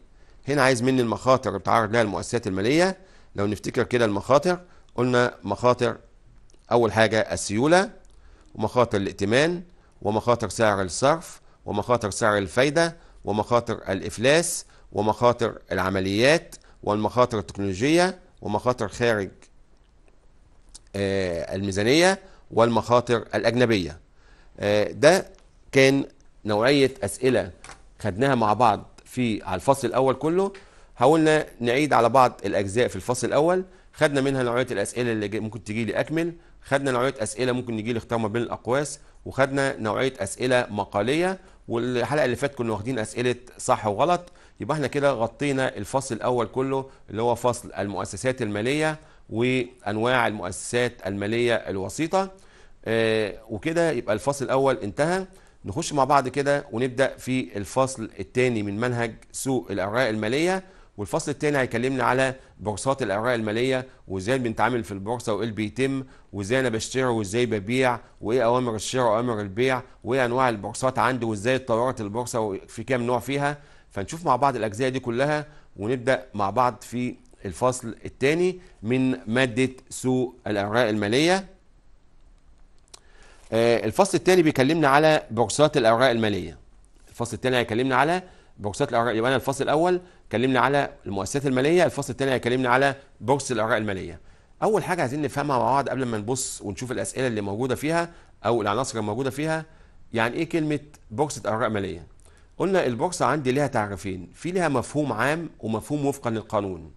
هنا عايز مني المخاطر اللي بتعرض لها المؤسسات المالية لو نفتكر كده المخاطر قلنا مخاطر أول حاجة السيولة ومخاطر الائتمان ومخاطر سعر الصرف ومخاطر سعر الفايدة ومخاطر الإفلاس ومخاطر العمليات والمخاطر التكنولوجية ومخاطر خارج آه، الميزانية والمخاطر الأجنبية آه، ده كان نوعية أسئلة خدناها مع بعض في على الفصل الأول كله حاولنا نعيد على بعض الأجزاء في الفصل الأول خدنا منها نوعية الأسئلة اللي ممكن تجي لي أكمل خدنا نوعيه اسئله ممكن نجي لاختيار ما بين الاقواس وخدنا نوعيه اسئله مقاليه والحلقه اللي فاتت كنا واخدين اسئله صح وغلط يبقى احنا كده غطينا الفصل الاول كله اللي هو فصل المؤسسات الماليه وانواع المؤسسات الماليه الوسيطه آه وكده يبقى الفصل الاول انتهى نخش مع بعض كده ونبدا في الفصل الثاني من منهج سوق الاوراق الماليه والفصل الثاني هيكلمنا على بورصات الاوراق الماليه وازاي بنتعامل في البورصه وايه اللي بيتم وازاي انا بشتري وازاي ببيع وايه اوامر الشراء واوامر البيع وايه انواع البورصات عندي وازاي اتطورت البورصه وفي كام نوع فيها فنشوف مع بعض الاجزاء دي كلها ونبدا مع بعض في الفصل الثاني من ماده سوق الاوراق آه، الماليه الفصل الثاني بيكلمنا على بورصات الاوراق الماليه الفصل الثاني هيكلمنا على بورصات الاوراق يبقى انا الفصل الاول كلمنا على المؤسسات الماليه الفصل الثاني هيكلمنا على بورصه الاوراق الماليه اول حاجه عايزين نفهمها مع بعض قبل ما نبص ونشوف الاسئله اللي موجوده فيها او العناصر الموجوده فيها يعني ايه كلمه بورصه اوراق ماليه قلنا البورصه عندي ليها تعريفين في ليها مفهوم عام ومفهوم وفقا للقانون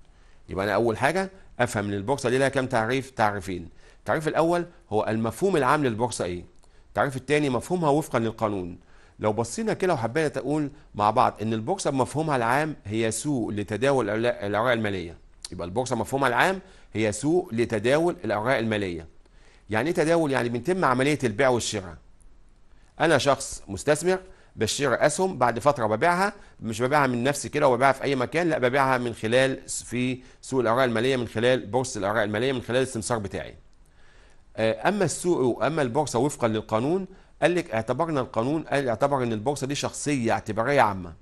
يبقى انا اول حاجه افهم ان البورصه دي لها كام تعريف تعريفين التعريف الاول هو المفهوم العام للبورصه ايه التعريف الثاني مفهومها وفقا للقانون لو بصينا كده وحبينا تقول مع بعض ان البورصه بمفهومها العام هي سوق لتداول الاوراق الماليه يبقى البورصه مفهومها العام هي سوق لتداول الاوراق الماليه يعني ايه تداول يعني بيتم عمليه البيع والشراء انا شخص مستثمر بشتري اسهم بعد فتره ببيعها مش ببيعها من نفسي كده وببيعها في اي مكان لا ببيعها من خلال في سوق الاوراق الماليه من خلال بورصه الاوراق الماليه من خلال السمسار بتاعي آه، اما السوق واما البورصه وفقا للقانون قال لك اعتبرنا القانون قال اعتبر ان البورصه دي شخصيه اعتباريه عامه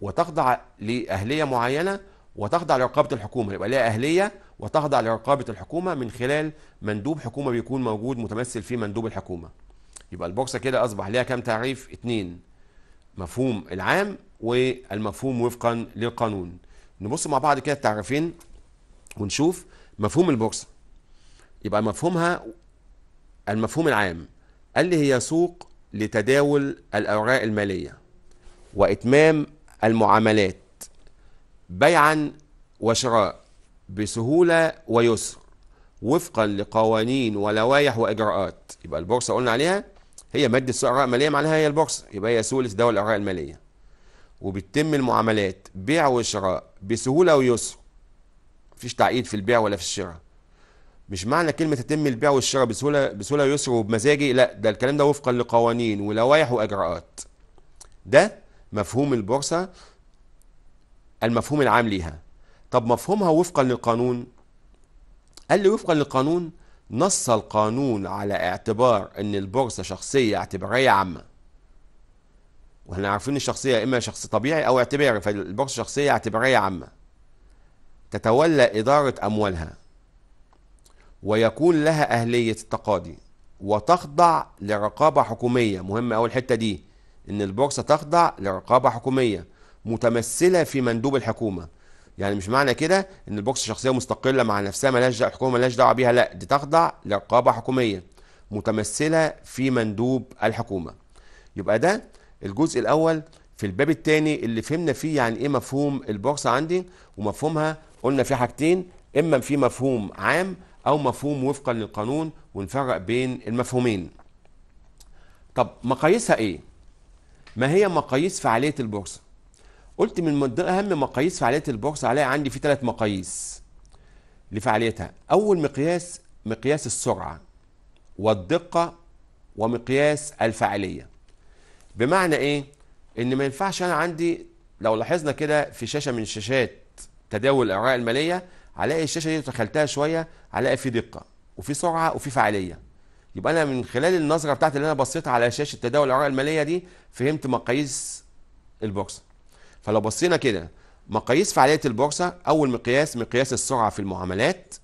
وتخضع لاهليه معينه وتخضع لرقابه الحكومه يبقى ليها اهليه وتخضع لرقابه الحكومه من خلال مندوب حكومه بيكون موجود متمثل في مندوب الحكومه يبقى البورصه كده اصبح ليها كام تعريف اتنين مفهوم العام والمفهوم وفقا للقانون نبص مع بعض كده التعريفين ونشوف مفهوم البورصه يبقى مفهومها المفهوم العام قال لي هي سوق لتداول الأوراق المالية وإتمام المعاملات بيعا وشراء بسهولة ويسر وفقا لقوانين ولوائح وإجراءات يبقى البورصة قلنا عليها هي مادة سوق أوراق مالية معناها هي البورصة يبقى هي سوق لتداول الأوراق المالية وبتتم المعاملات بيع وشراء بسهولة ويسر مفيش تعقيد في البيع ولا في الشراء مش معنى كلمة تتم البيع والشراء بسهولة بسهولة يسر وبمزاجي لا ده الكلام ده وفقا لقوانين ولوائح وإجراءات ده مفهوم البورصة المفهوم العام ليها طب مفهومها وفقا للقانون قال لي وفقا للقانون نص القانون على اعتبار ان البورصة شخصية اعتبارية عامة واحنا عارفين الشخصية اما شخص طبيعي او اعتباري فالبورصة شخصية اعتبارية عامة تتولى إدارة أموالها ويكون لها أهلية التقاضي وتخضع لرقابة حكومية مهمة أول الحتة دي إن البورصة تخضع لرقابة حكومية متمثلة في مندوب الحكومة يعني مش معنى كده إن البورصة شخصية مستقلة مع نفسها ملهاش الحكومة ملهاش دعوة بيها لا دي تخضع لرقابة حكومية متمثلة في مندوب الحكومة يبقى ده الجزء الأول في الباب الثاني اللي فهمنا فيه يعني ايه مفهوم البورصه عندي ومفهومها قلنا في حاجتين اما في مفهوم عام أو مفهوم وفقا للقانون ونفرق بين المفهومين طب مقاييسها إيه؟ ما هي مقاييس فعالية البورصة؟ قلت من أهم مقاييس فعالية البورصة عليها عندي في ثلاث مقاييس لفعاليتها أول مقياس مقياس السرعة والدقة ومقياس الفعالية بمعنى إيه؟ إن ما ينفعش أنا عندي لو لاحظنا كده في شاشة من شاشات تداول الأوراق المالية هلاقي الشاشه دي دخلتها شويه هلاقي في دقه وفي سرعه وفي فعاليه يبقى انا من خلال النظره بتاعت اللي انا بصيت على شاشه تداول الاوراق الماليه دي فهمت مقاييس البورصه فلو بصينا كده مقاييس فعاليه البورصه اول مقياس مقياس السرعه في المعاملات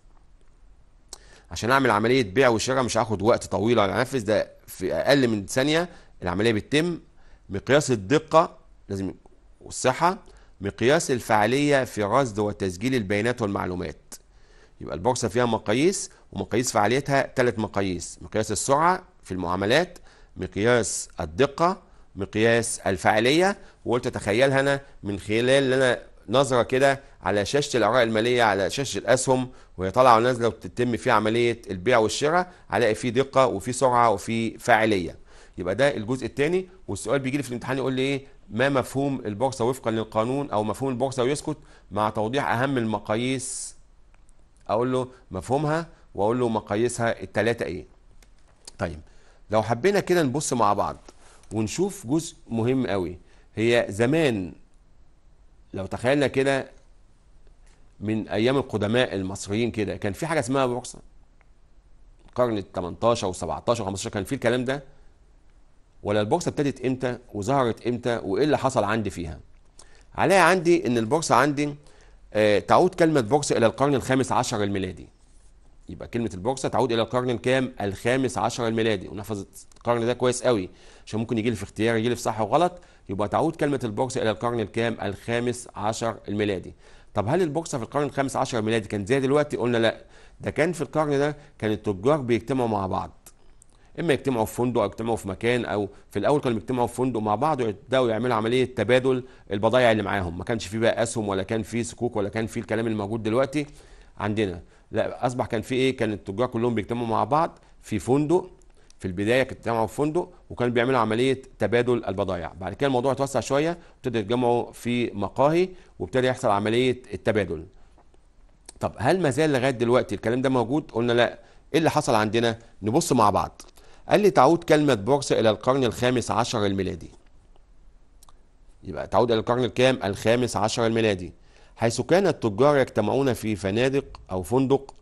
عشان اعمل عمليه بيع وشراء مش هاخد وقت طويل على انفذ ده في اقل من ثانيه العمليه بتتم مقياس الدقه لازم والصحه مقياس الفعالية في رصد وتسجيل البيانات والمعلومات يبقى البورصة فيها مقاييس ومقاييس فعاليتها ثلاث مقاييس مقياس السرعة في المعاملات مقياس الدقة مقياس الفعالية وقلت تخيلها أنا من خلال لنا أنا نظرة كده على شاشة الآراء المالية على شاشة الأسهم وهي طالعة ونازلة وتتم فيها عملية البيع والشراء هلاقي في دقة وفي سرعة وفي فاعلية يبقى ده الجزء الثاني والسؤال بيجي لي في الامتحان يقول لي ايه ما مفهوم البورصة وفقا للقانون أو مفهوم البورصة ويسكت مع توضيح أهم المقاييس أقول له مفهومها وأقول له مقاييسها التلاتة إيه طيب لو حبينا كده نبص مع بعض ونشوف جزء مهم قوي هي زمان لو تخيلنا كده من ايام القدماء المصريين كده كان في حاجه اسمها بورصه القرن ال 18 و 17 و 15 كان في الكلام ده ولا البورصه ابتدت امتى وظهرت امتى وايه اللي حصل عندي فيها عليها عندي ان البورصه عندي آه، تعود كلمه بورصه الى القرن الخامس عشر الميلادي يبقى كلمه البورصه تعود الى القرن الكام الخامس عشر الميلادي ونحفظ القرن ده كويس قوي عشان ممكن يجي لي في اختيار يجي لي في صح وغلط يبقى تعود كلمه البورصه الى القرن الكام الخامس عشر الميلادي طب هل البورصه في القرن الخامس عشر الميلادي كانت زي دلوقتي قلنا لا ده كان في القرن ده كان التجار بيجتمعوا مع بعض اما يجتمعوا في فندق او يجتمعوا في مكان او في الاول كانوا بيجتمعوا في فندق مع بعض ويبداوا يعملوا عمليه تبادل البضائع اللي معاهم ما كانش في بقى اسهم ولا كان في سكوك ولا كان في الكلام اللي موجود دلوقتي عندنا لا اصبح كان في ايه كان التجار كلهم بيجتمعوا مع بعض في فندق في البدايه كانوا بيجتمعوا في فندق وكانوا بيعملوا عمليه تبادل البضائع بعد كده الموضوع اتوسع شويه ابتدوا يتجمعوا في مقاهي وابتدى يحصل عمليه التبادل طب هل ما زال لغايه دلوقتي الكلام ده موجود قلنا لا ايه اللي حصل عندنا نبص مع بعض قال لي تعود كلمة بورصة إلى القرن الخامس عشر الميلادي يبقى تعود إلى القرن الكام الخامس عشر الميلادي حيث كان التجار يجتمعون في فنادق أو فندق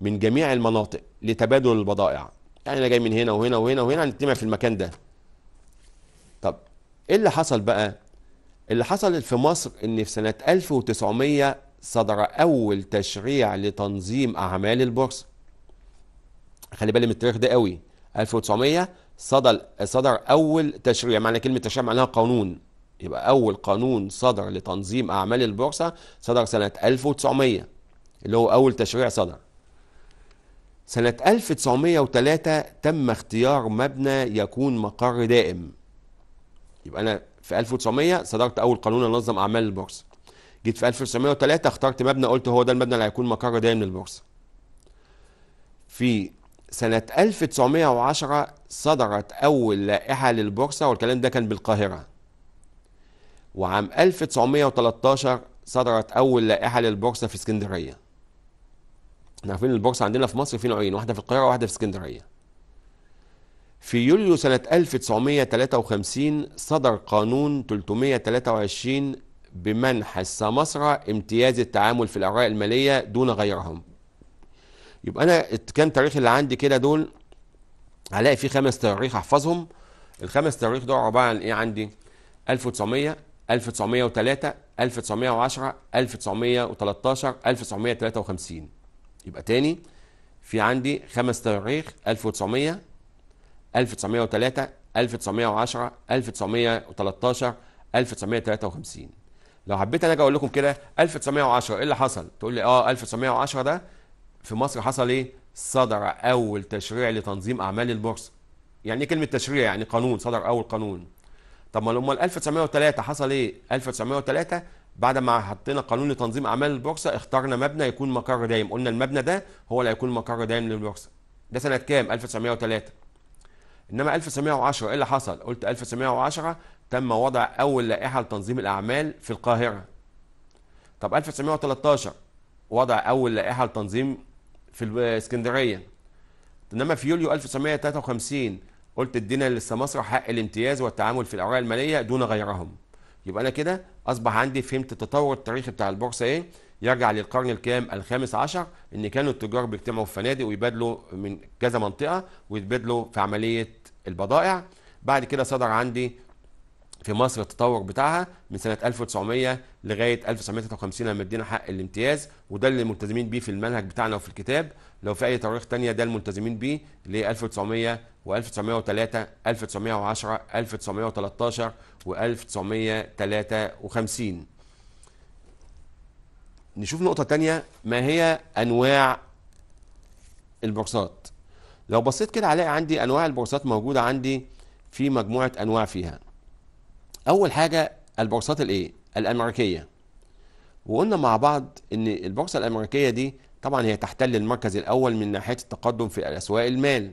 من جميع المناطق لتبادل البضائع يعني أنا جاي من هنا وهنا وهنا وهنا هنجتمع في المكان ده طب إيه اللي حصل بقى اللي حصل في مصر إن في سنة 1900 صدر أول تشريع لتنظيم أعمال البورصة خلي بالي من التاريخ ده قوي 1900 صدر صدر اول تشريع معنى كلمه تشريع معناها قانون يبقى اول قانون صدر لتنظيم اعمال البورصه صدر سنه 1900 اللي هو اول تشريع صدر سنة 1903 تم اختيار مبنى يكون مقر دائم يبقى أنا في 1900 صدرت أول قانون أنظم أعمال البورصة جيت في 1903 اخترت مبنى قلت هو ده المبنى اللي هيكون مقر دائم للبورصة في سنة 1910 صدرت أول لائحة للبورصة والكلام ده كان بالقاهرة وعام 1913 صدرت أول لائحة للبورصة في اسكندرية احنا عارفين البورصة عندنا في مصر في نوعين واحدة في القاهرة وواحدة في اسكندرية في يوليو سنة 1953 صدر قانون 323 بمنح السماسرة امتياز التعامل في الأوراق المالية دون غيرهم يبقى انا كام تاريخ اللي عندي كده دول هلاقي فيه خمس تواريخ احفظهم الخمس تواريخ دول عباره عن ايه عندي 1900 1903 1910 1913 1953 يبقى تاني في عندي خمس تواريخ 1900 1903 1910 1913 1953 لو حبيت انا اجي اقول لكم كده 1910 ايه اللي حصل تقول لي اه 1910 ده في مصر حصل ايه؟ صدر اول تشريع لتنظيم اعمال البورصه. يعني ايه كلمه تشريع؟ يعني قانون صدر اول قانون. طب ما امال 1903 حصل ايه؟ 1903 بعد ما حطينا قانون لتنظيم اعمال البورصه اخترنا مبنى يكون مقر دايم، قلنا المبنى ده هو اللي هيكون مقر دايم للبورصه. ده سنه كام؟ 1903. انما 1910 ايه اللي حصل؟ قلت 1910 تم وضع اول لائحه لتنظيم الاعمال في القاهره. طب 1913 وضع اول لائحه لتنظيم في الاسكندريه آه، انما في يوليو 1953 قلت ادينا مصر حق الامتياز والتعامل في الاوراق الماليه دون غيرهم يبقى انا كده اصبح عندي فهمت التطور التاريخي بتاع البورصه ايه يرجع للقرن الكام الخامس عشر ان كانوا التجار بيجتمعوا في فنادق ويبادلوا من كذا منطقه ويتبادلوا في عمليه البضائع بعد كده صدر عندي في مصر التطور بتاعها من سنه 1900 لغايه 1953 لما ادينا حق الامتياز وده اللي ملتزمين بيه في المنهج بتاعنا وفي الكتاب لو في اي تواريخ ثانيه ده الملتزمين بيه ل 1900 و1903 1910 1913 و1953 نشوف نقطة ثانيه ما هي أنواع البورصات لو بصيت كده هلاقي عندي أنواع البورصات موجودة عندي في مجموعة أنواع فيها اول حاجه البورصات الايه الامريكيه وقلنا مع بعض ان البورصه الامريكيه دي طبعا هي تحتل المركز الاول من ناحيه التقدم في اسواق المال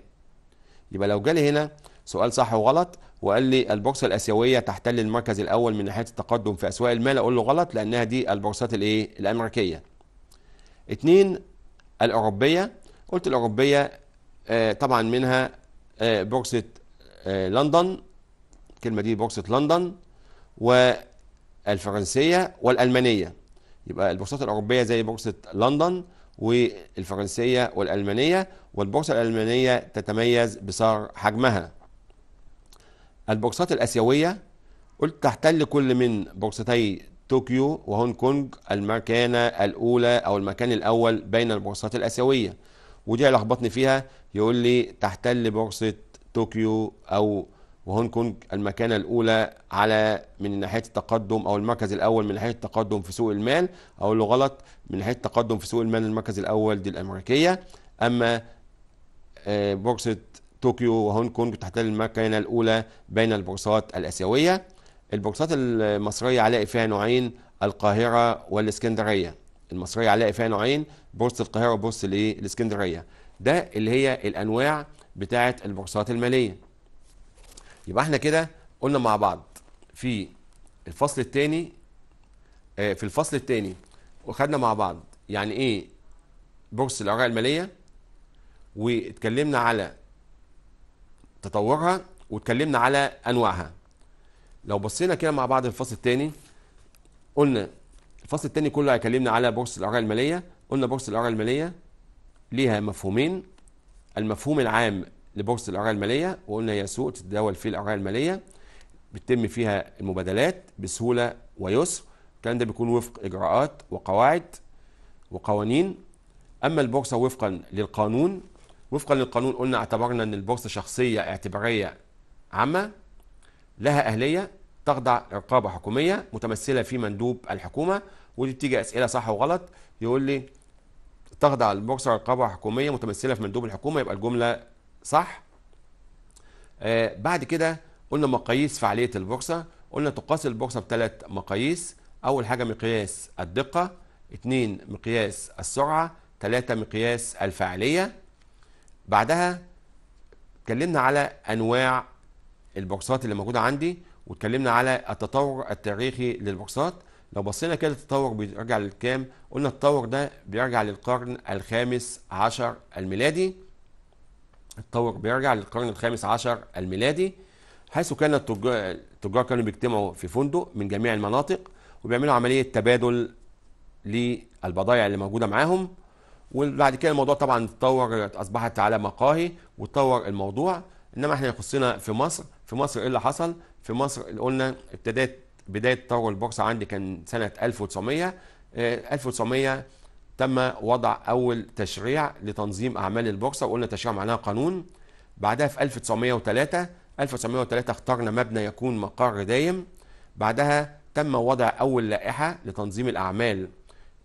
يبقى لو جالي هنا سؤال صح وغلط وقال لي البورصه الاسيويه تحتل المركز الاول من ناحيه التقدم في اسواق المال اقول له غلط لانها دي البورصات الايه الامريكيه اتنين الاوروبيه قلت الاوروبيه آه، طبعا منها آه، بورصه آه، لندن الكلمة دي بورصة لندن والفرنسية والألمانية يبقى البورصات الأوروبية زي بورصة لندن والفرنسية والألمانية والبورصة الألمانية تتميز بسعر حجمها البورصات الآسيوية قلت تحتل كل من بورصتي طوكيو وهونج كونج المكانة الأولى أو المكان الأول بين البورصات الآسيوية ودي لخبطني فيها يقول لي تحتل بورصة طوكيو أو وهونج كونج المكانة الأولى على من ناحية التقدم أو المركز الأول من ناحية التقدم في سوق المال أقول له غلط من ناحية التقدم في سوق المال المركز الأول دي الأمريكية أما آه، بورصة طوكيو وهونج كونج تحتل المكانة الأولى بين البورصات الآسيوية البورصات المصرية هلاقي فيها نوعين القاهرة والإسكندرية المصرية هلاقي فيها نوعين بورصة القاهرة وبورصة الإسكندرية ده اللي هي الأنواع بتاعة البورصات المالية يبقى احنا كده قلنا مع بعض في الفصل الثاني آه، في الفصل الثاني وخدنا مع بعض يعني ايه بورصه الاوراق الماليه واتكلمنا على تطورها واتكلمنا على انواعها لو بصينا كده مع بعض الفصل الثاني قلنا الفصل الثاني كله هيكلمنا على بورصه الاوراق الماليه قلنا بورصه الاوراق الماليه ليها مفهومين المفهوم العام لبورصه الاوراق الماليه وقلنا هي سوق تتداول فيه الاوراق الماليه بتتم فيها المبادلات بسهوله ويسر الكلام ده بيكون وفق اجراءات وقواعد وقوانين اما البورصه وفقا للقانون وفقا للقانون قلنا اعتبرنا ان البورصه شخصيه اعتباريه عامه لها اهليه تخضع لرقابه حكوميه متمثله في مندوب الحكومه ودي بتيجي اسئله صح وغلط يقول لي تخضع البورصه رقابه حكوميه متمثله في مندوب الحكومه يبقى الجمله صح آه بعد كده قلنا مقاييس فعاليه البورصه قلنا تقاس البورصه بثلاث مقاييس اول حاجه مقياس الدقه اثنين مقياس السرعه ثلاثة مقياس الفاعليه بعدها اتكلمنا على انواع البورصات اللي موجوده عندي واتكلمنا على التطور التاريخي للبورصات لو بصينا كده التطور بيرجع للكام قلنا التطور ده بيرجع للقرن الخامس عشر الميلادي التطور بيرجع للقرن الخامس عشر الميلادي حيث كان التجار, التجار كانوا بيجتمعوا في فندق من جميع المناطق وبيعملوا عملية تبادل للبضائع اللي موجودة معاهم وبعد كده الموضوع طبعا اتطور اصبحت على مقاهي واتطور الموضوع انما احنا يخصنا في مصر في مصر ايه اللي حصل في مصر قلنا ابتدت بدايه تطور البورصه عندي كان سنه 1900 1900 تم وضع اول تشريع لتنظيم اعمال البورصه وقلنا تشريع معناها قانون بعدها في 1903 1903 اخترنا مبنى يكون مقر دايم بعدها تم وضع اول لائحه لتنظيم الاعمال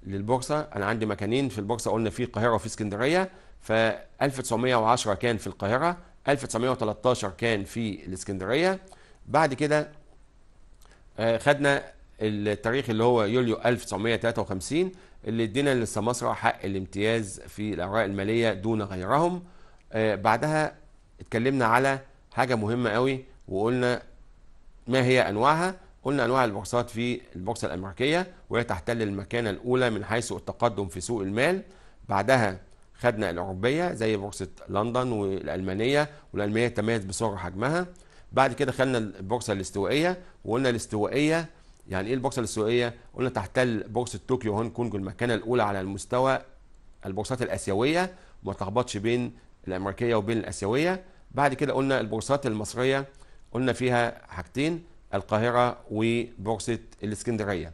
للبورصه انا عندي مكانين في البورصه قلنا في القاهره وفي اسكندريه ف 1910 كان في القاهره 1913 كان في الاسكندريه بعد كده آه، خدنا التاريخ اللي هو يوليو 1953 اللي ادينا للسماسرة حق الامتياز في الأوراق المالية دون غيرهم آه، بعدها اتكلمنا على حاجة مهمة قوي وقلنا ما هي أنواعها قلنا أنواع البورصات في البورصة الأمريكية وهي تحتل المكانة الأولى من حيث التقدم في سوق المال بعدها خدنا الأوروبية زي بورصة لندن والألمانية والألمانية تميز بسرعة حجمها بعد كده خدنا البورصة الاستوائية وقلنا الاستوائية يعني ايه البورصه السوقيه قلنا تحتل بورصه طوكيو وهونج كونج المكانه الاولى على المستوى البورصات الاسيويه وما تخبطش بين الامريكيه وبين الاسيويه بعد كده قلنا البورصات المصريه قلنا فيها حاجتين القاهره وبورصه الاسكندريه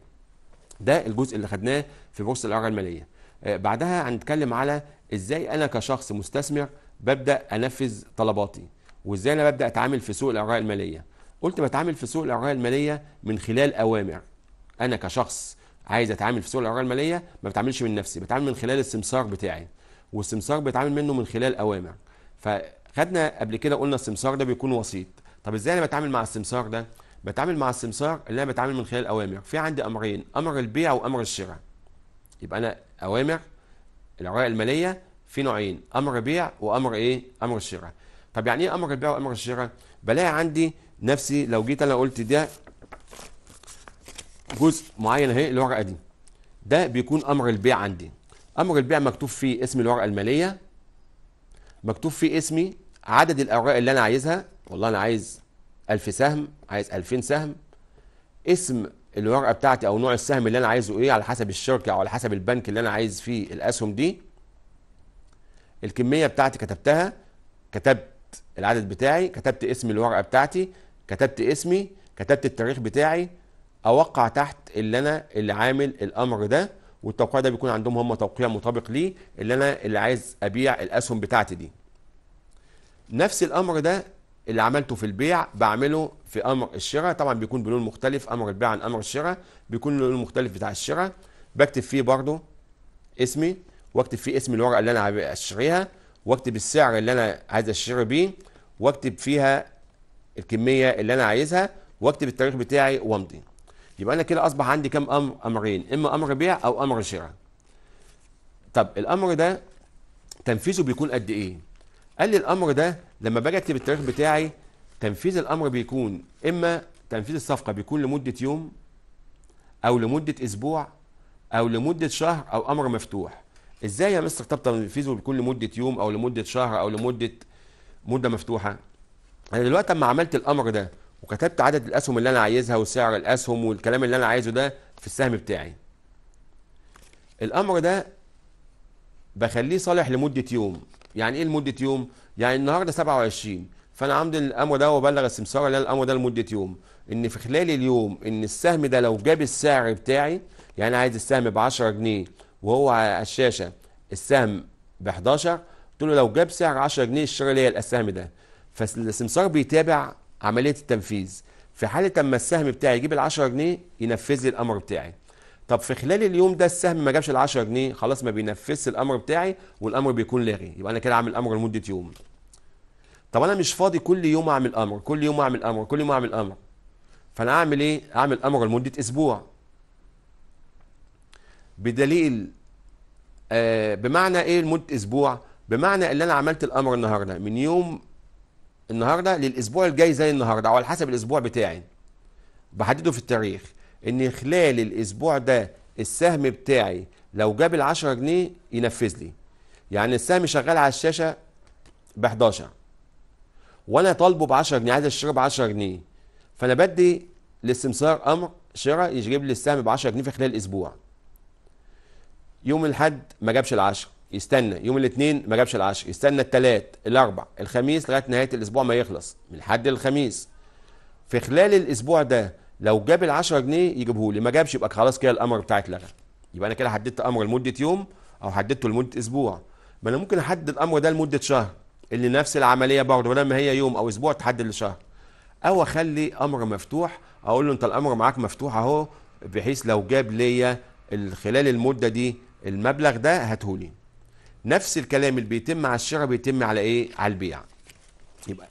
ده الجزء اللي خدناه في بورصه الاراء الماليه آه، بعدها هنتكلم على ازاي انا كشخص مستثمر ببدا انفذ طلباتي وازاي انا ببدا اتعامل في سوق الاوراق الماليه قلت بتعامل في سوق الاوراق الماليه من خلال اوامر انا كشخص عايز اتعامل في سوق الاوراق الماليه ما بتعاملش من نفسي بتعامل من خلال السمسار بتاعي والسمسار بتعامل منه من خلال اوامر فخدنا قبل كده قلنا السمسار ده بيكون وسيط طب ازاي انا بتعامل مع السمسار ده بتعامل مع السمسار اللي انا بتعامل من خلال اوامر في عندي امرين امر البيع وامر الشراء يبقى انا اوامر الاوراق الماليه في نوعين امر بيع وامر ايه امر الشراء طب يعني ايه امر البيع وامر الشراء بلاقي عندي نفسي لو جيت انا قلت ده جزء معين اهي الورقه دي ده بيكون امر البيع عندي امر البيع مكتوب فيه اسم الورقه الماليه مكتوب فيه اسمي عدد الاوراق اللي انا عايزها والله انا عايز 1000 سهم عايز 2000 سهم اسم الورقه بتاعتي او نوع السهم اللي انا عايزه ايه على حسب الشركه او على حسب البنك اللي انا عايز فيه الاسهم دي الكميه بتاعتي كتبتها كتبت العدد بتاعي كتبت اسم الورقه بتاعتي كتبت اسمي كتبت التاريخ بتاعي اوقع تحت اللي انا اللي عامل الامر ده والتوقيع ده بيكون عندهم هم توقيع مطابق ليه اللي انا اللي عايز ابيع الاسهم بتاعتي دي نفس الامر ده اللي عملته في البيع بعمله في امر الشراء طبعا بيكون بلون مختلف امر البيع عن امر الشراء بيكون لون مختلف بتاع الشراء بكتب فيه برضه اسمي واكتب فيه اسم الورقه اللي انا هشتريها واكتب السعر اللي انا عايز اشتري بيه واكتب فيها الكميه اللي انا عايزها واكتب التاريخ بتاعي وامضي يبقى انا كده اصبح عندي كام امر امرين اما امر بيع او امر شراء طب الامر ده تنفيذه بيكون قد ايه قال لي الامر ده لما باجي اكتب التاريخ بتاعي تنفيذ الامر بيكون اما تنفيذ الصفقه بيكون لمده يوم او لمده اسبوع او لمده شهر او امر مفتوح ازاي يا مستر طب تنفيذه بيكون لمده يوم او لمده شهر او لمده مده مفتوحه انا دلوقتي اما عملت الامر ده وكتبت عدد الاسهم اللي انا عايزها وسعر الاسهم والكلام اللي انا عايزه ده في السهم بتاعي الامر ده بخليه صالح لمده يوم يعني ايه لمده يوم يعني النهارده 27 فانا عامل الامر ده وبلغ السمسار ان الامر ده لمده يوم ان في خلال اليوم ان السهم ده لو جاب السعر بتاعي يعني عايز السهم ب 10 جنيه وهو على الشاشه السهم ب 11 قلت له لو جاب سعر 10 جنيه اشتري ليا السهم ده فالسمسار بيتابع عمليه التنفيذ في حاله لما السهم بتاعي يجيب ال 10 جنيه ينفذ لي الامر بتاعي طب في خلال اليوم ده السهم ما جابش ال 10 جنيه خلاص ما بينفذش الامر بتاعي والامر بيكون لاغي يبقى انا كده عامل امر لمده يوم طب انا مش فاضي كل يوم اعمل امر كل يوم اعمل امر كل يوم اعمل امر فانا اعمل ايه اعمل امر لمده اسبوع بدليل آه بمعنى ايه لمده اسبوع بمعنى ان انا عملت الامر النهارده من يوم النهارده للاسبوع الجاي زي النهارده او على حسب الاسبوع بتاعي بحدده في التاريخ ان خلال الاسبوع ده السهم بتاعي لو جاب ال 10 جنيه ينفذ لي يعني السهم شغال على الشاشه ب 11 وانا طالبه ب 10 جنيه عايز اشتريه ب 10 جنيه فانا بدي للسمسار امر شراء يجيب لي السهم ب 10 جنيه في خلال اسبوع يوم الاحد ما جابش ال 10 يستنى يوم الاثنين ما جابش العشر يستنى الثلاث الاربع الخميس لغايه نهايه الاسبوع ما يخلص من حد للخميس في خلال الاسبوع ده لو جاب ال 10 جنيه يجيبه لي ما جابش يبقى خلاص كده الامر بتاعي اتلغى يبقى انا كده حددت امر لمده يوم او حددته لمده اسبوع ما انا ممكن احدد الامر ده لمده شهر اللي نفس العمليه برضه بدل ما هي يوم او اسبوع تحدد لشهر او اخلي امر مفتوح اقول له انت الامر معاك مفتوح اهو بحيث لو جاب ليا خلال المده دي المبلغ ده هاتهولي نفس الكلام اللي بيتم على الشراء بيتم على ايه على البيع يبقى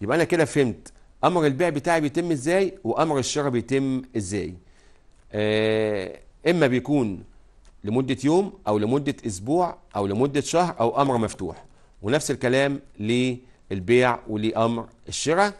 يبقى انا كده فهمت امر البيع بتاعي بيتم ازاي وامر الشراء بيتم ازاي آه اما بيكون لمده يوم او لمده اسبوع او لمده شهر او امر مفتوح ونفس الكلام للبيع ولامر الشراء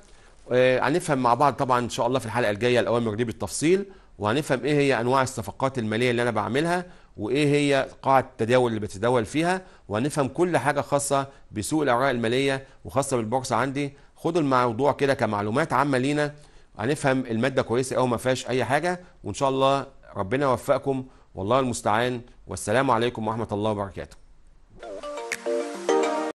آه، هنفهم مع بعض طبعا ان شاء الله في الحلقه الجايه الاوامر دي بالتفصيل وهنفهم ايه هي انواع الصفقات الماليه اللي انا بعملها وايه هي قاعه التداول اللي بتتداول فيها وهنفهم كل حاجه خاصه بسوق الاوراق الماليه وخاصه بالبورصه عندي خدوا الموضوع كده كمعلومات عامه لينا هنفهم الماده كويسه او ما فيهاش اي حاجه وان شاء الله ربنا يوفقكم والله المستعان والسلام عليكم ورحمه الله وبركاته